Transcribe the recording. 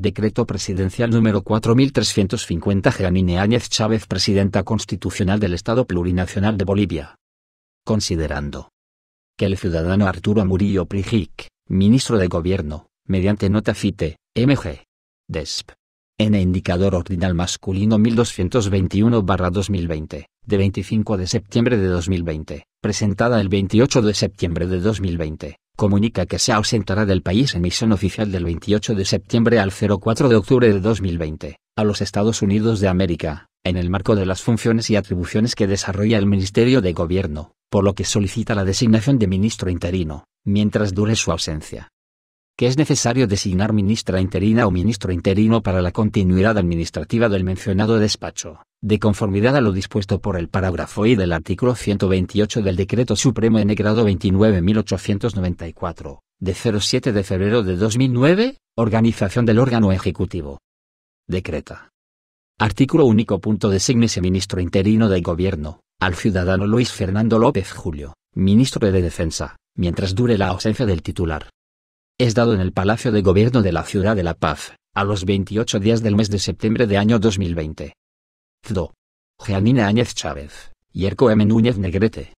Decreto Presidencial número 4350 Jeanine Áñez Chávez Presidenta Constitucional del Estado Plurinacional de Bolivia. Considerando que el ciudadano Arturo Murillo Prijic, ministro de Gobierno, mediante nota FITE, MG. DESP. N. Indicador Ordinal Masculino 1221-2020, de 25 de septiembre de 2020, presentada el 28 de septiembre de 2020, comunica que se ausentará del país en misión oficial del 28 de septiembre al 04 de octubre de 2020, a los Estados Unidos de América, en el marco de las funciones y atribuciones que desarrolla el Ministerio de Gobierno, por lo que solicita la designación de ministro interino, mientras dure su ausencia. Que es necesario designar ministra interina o ministro interino para la continuidad administrativa del mencionado despacho de conformidad a lo dispuesto por el parágrafo y del artículo 128 del Decreto Supremo en grado 29.894, de 07 de febrero de 2009, Organización del órgano ejecutivo. Decreta. Artículo único. Punto designese ministro interino del Gobierno, al ciudadano Luis Fernando López Julio, ministro de Defensa, mientras dure la ausencia del titular. Es dado en el Palacio de Gobierno de la Ciudad de La Paz, a los 28 días del mes de septiembre de año 2020. Zdo. Janina Áñez Chávez, Yerko M. Núñez Negrete.